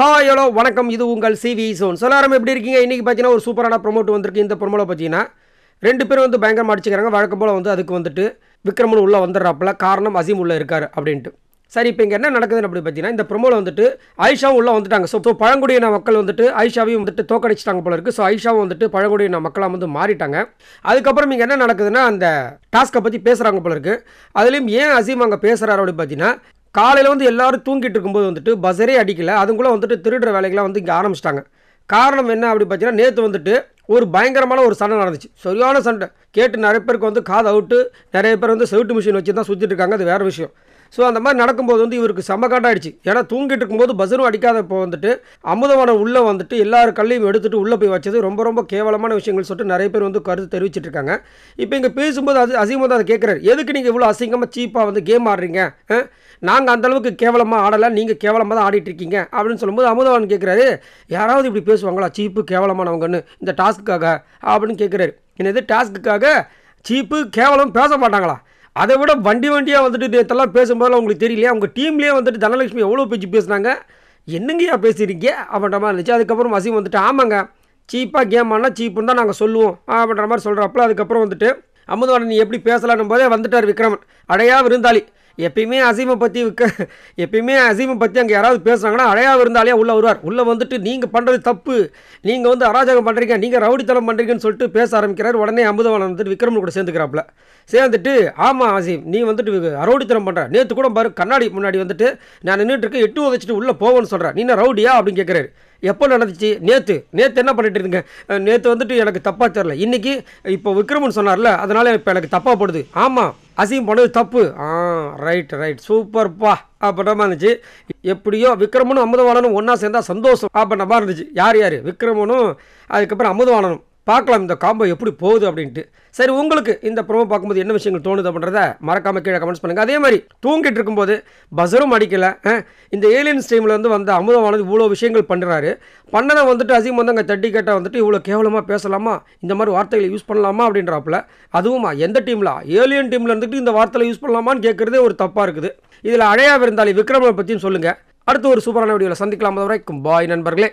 hi hello வணக்கம் இது உங்கள் சிவி சோன் சொல்லாரம் எப்படி இருக்கீங்க இன்றைக்கி பார்த்தீங்கன்னா ஒரு சூப்பரான ப்ரொமோட் வந்திருக்கு இந்த ப்ரொமோவில் பார்த்தீங்கன்னா ரெண்டு பேரும் வந்து பயங்கரமாக அடிச்சுக்கிறாங்க வழக்கம் போல் வந்து அதுக்கு வந்துட்டு விக்ரமன் உள்ளே வந்துடுறாப்புல காரணம் அசீம் உள்ளே இருக்கார் அப்படின்ட்டு சரி இப்போ இங்கே என்ன நடக்குதுன்னு அப்படி பார்த்தீங்கன்னா இந்த ப்ரொமோவில் வந்துட்டு ஐஷாவும் உள்ளே வந்துட்டாங்க ஸோ ஸோ பழங்குடியின மக்கள் வந்துட்டு ஐஷாவையும் வந்துட்டு தோக்கடிச்சிட்டாங்க போல இருக்குது ஸோ ஐஷாவும் வந்துட்டு பழங்குடியின மக்களாக வந்து மாறிட்டாங்க அதுக்கப்புறம் இங்கே என்ன நடக்குதுன்னா அந்த டாஸ்க்கை பற்றி பேசுகிறாங்க போல இருக்குது அதுலேயும் ஏன் அசீம் அங்கே பேசுகிறாரு அப்படின்னு பார்த்தீங்கன்னா காலையில் வந்து எல்லோரும் தூங்கிட்டு இருக்கும்போது வந்துட்டு பஸ்ஸரே அடிக்கல அதுங்கூட வந்துட்டு திருடுற வேலைகள்லாம் வந்து இங்கே ஆரம்பிச்சிட்டாங்க காரணம் என்ன அப்படி பார்த்தீங்கன்னா நேற்று வந்துட்டு ஒரு பயங்கரமான ஒரு சண்டை நடந்துச்சு சரியான சண்டை கேட்டு நிறைய பேருக்கு வந்து காது அவுட்டு நிறைய பேர் வந்து செவிட்டு மிஷின் வச்சு தான் சுற்றிட்டு இருக்காங்க அது வேறு விஷயம் ஸோ அந்த மாதிரி நடக்கும்போது வந்து இவருக்கு காட்டாயிடுச்சு ஏன்னா தூங்கிட்டு இருக்கும்போது பஸ்ஸரும் அடிக்காதப்போ வந்துட்டு அமுதவானம் உள்ளே வந்துட்டு எல்லாரும் கல்லையும் எடுத்துகிட்டு உள்ளே போய் வச்சது ரொம்ப ரொம்ப கேவலமான விஷயங்கள் சொல்லிட்டு நிறைய பேர் வந்து கருத்து தெரிவிச்சிட்டு இருக்காங்க இப்போ இங்கே பேசும்போது அது அசிங்கம் வந்து அதை கேட்குறாரு எதுக்கு நீங்கள் இவ்வளோ அசிங்கமாக சீப்பாக வந்து கேம் ஆடுறீங்க நாங்கள் அந்தளவுக்கு கேவலமாக ஆடலை நீங்கள் கேவலமாக தான் ஆடிட்டு இருக்கீங்க அப்படின்னு சொல்லும்போது அமுதவன் கேட்குறாரு யாராவது இப்படி பேசுவாங்களா சீப்பு கேவலமானவங்கன்னு இந்த டாஸ்க்குக்காக அப்படின்னு கேட்குறாரு என்னது டாஸ்க்குக்காக சீப்பு கேவலம் பேச மாட்டாங்களா அதை விட வண்டி வண்டியாக வந்துட்டு நேற்றெல்லாம் பேசும்போது அவங்களுக்கு தெரியலையே அவங்க டீம்லேயே வந்துட்டு தனலட்சுமி எவ்வளோ பேச்சு பேசுனாங்க என்னங்கய்யா பேசியிருக்கீங்க அப்படின்ற மாதிரி இருந்துச்சு அதுக்கப்புறம் வசீம் வந்துட்டு ஆமாங்க சீப்பாக கேம் ஆனால் சீப்புன்னு தான் நாங்கள் சொல்லுவோம் அப்படின்ற மாதிரி சொல்கிறப்பல அதுக்கப்புறம் வந்துட்டு அமுதவாணன் நீ எப்படி பேசலான்னும் போதே வந்துட்டார் விக்ரமன் அடையா விருந்தாளி எப்பயுமே அசீமை பற்றி விற்க எப்பயுமே அசீமை பற்றி அங்கே யாராவது பேசுகிறாங்கன்னா அழையா இருந்தாலே உள்ளே வருவார் உள்ளே வந்துட்டு நீங்கள் பண்ணுறது தப்பு நீங்கள் வந்து அராஜகம் பண்ணுறீங்க நீங்கள் ரவுடித்தனம் பண்ணுறீங்கன்னு சொல்லிட்டு பேச ஆரம்பிக்கிறார் உடனே அமுதவான் வந்துட்டு விக்ரம் கூட சேர்ந்துக்கிறாப்புல சேர்ந்துட்டு ஆமாம் அசீம் நீ வந்துட்டு ரவுடித்தலம் பண்ணுற நேற்று கூட பாரு கண்ணாடி முன்னாடி வந்துட்டு நான் நின்றுட்டு எட்டு வச்சுட்டு உள்ளே போவோன்னு சொல்கிறேன் நீ என்ன ரவுடியா அப்படின்னு கேட்குறாரு எப்போ நடந்துச்சு நேற்று நேற்று என்ன பண்ணிட்டு இருந்தீங்க நேற்று வந்துட்டு எனக்கு தப்பாக தெரில இன்றைக்கி இப்போ விக்ரமன் சொன்னார்ல அதனால் இப்போ எனக்கு தப்பாக போடுது ஆமாம் அசிங்கம் போனது தப்பு ஆ ரைட் ரைட் சூப்பர்ப்பா அப்படின்ற மாதிரி இருந்துச்சு எப்படியோ விக்ரமனும் அமுதவாளனும் ஒன்றா சேர்ந்தால் சந்தோஷம் அப்படின்ற மாதிரி இருந்துச்சு யார் யார் விக்ரமனும் அதுக்கப்புறம் அமுதவாளனும் பார்க்கலாம் இந்த காம்போ எப்படி போகுது அப்படின்ட்டு சரி உங்களுக்கு இந்த ப்ரோமோ பார்க்கும்போது என்ன விஷயங்கள் தோணுது அப்படின்றத மறக்காம கீழே கமெண்ட்ஸ் பண்ணுங்கள் அதே மாதிரி தூங்கிட்டு இருக்கும்போது பஸ்ஸரும் அடிக்கலை இந்த ஏலியன் ஸ்ட்ரீமில் வந்து வந்த அமுதமானது இவ்வளோ விஷயங்கள் பண்ணுறாரு பண்ணதை வந்துட்டு அசீம் வந்து அங்கே தட்டி கேட்டால் வந்துட்டு இவ்வளோ கேவலமாக பேசலாமா இந்த மாதிரி வார்த்தைகளை யூஸ் பண்ணலாமா அப்படின்றாப்புல அதுவுமா எந்த டீமில் ஏலியன் டீமில் இருந்துட்டு இந்த வார்த்தையில் யூஸ் பண்ணலாமான்னு கேட்குறதே ஒரு தப்பாக இருக்குது இதில் அழையா விருந்தாளி விக்ரமனை பற்றியும் சொல்லுங்கள் அடுத்து ஒரு சூப்பரான வீடியோவில் சந்திக்கலாம் வரைக்கும் பாய் நண்பர்களே